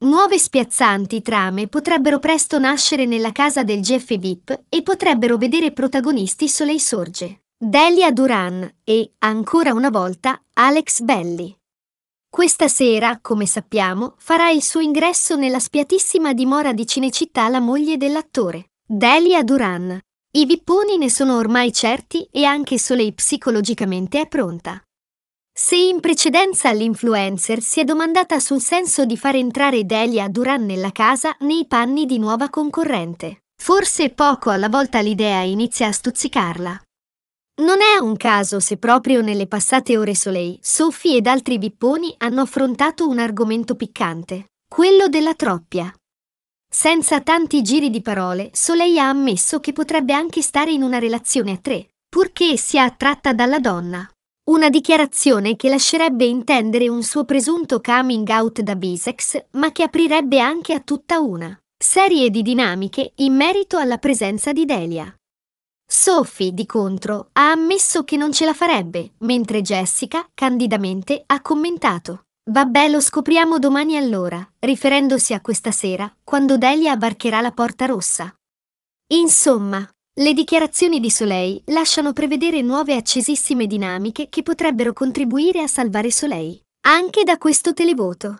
Nuove spiazzanti trame potrebbero presto nascere nella casa del Jeff e Bip e potrebbero vedere protagonisti Soleil Sorge, Delia Duran e, ancora una volta, Alex Belli. Questa sera, come sappiamo, farà il suo ingresso nella spiatissima dimora di Cinecittà la moglie dell'attore, Delia Duran. I vipponi ne sono ormai certi e anche Soleil psicologicamente è pronta. Se in precedenza l'influencer si è domandata sul senso di far entrare Delia Duran nella casa nei panni di nuova concorrente, forse poco alla volta l'idea inizia a stuzzicarla. Non è un caso se proprio nelle passate ore Soleil, Sophie ed altri bipponi hanno affrontato un argomento piccante, quello della troppia. Senza tanti giri di parole, Soleil ha ammesso che potrebbe anche stare in una relazione a tre, purché sia attratta dalla donna. Una dichiarazione che lascerebbe intendere un suo presunto coming out da bisex, ma che aprirebbe anche a tutta una serie di dinamiche in merito alla presenza di Delia. Sophie, di contro, ha ammesso che non ce la farebbe, mentre Jessica, candidamente, ha commentato. Vabbè, lo scopriamo domani allora, riferendosi a questa sera, quando Delia varcherà la porta rossa. Insomma, le dichiarazioni di Soleil lasciano prevedere nuove accesissime dinamiche che potrebbero contribuire a salvare Soleil, anche da questo televoto.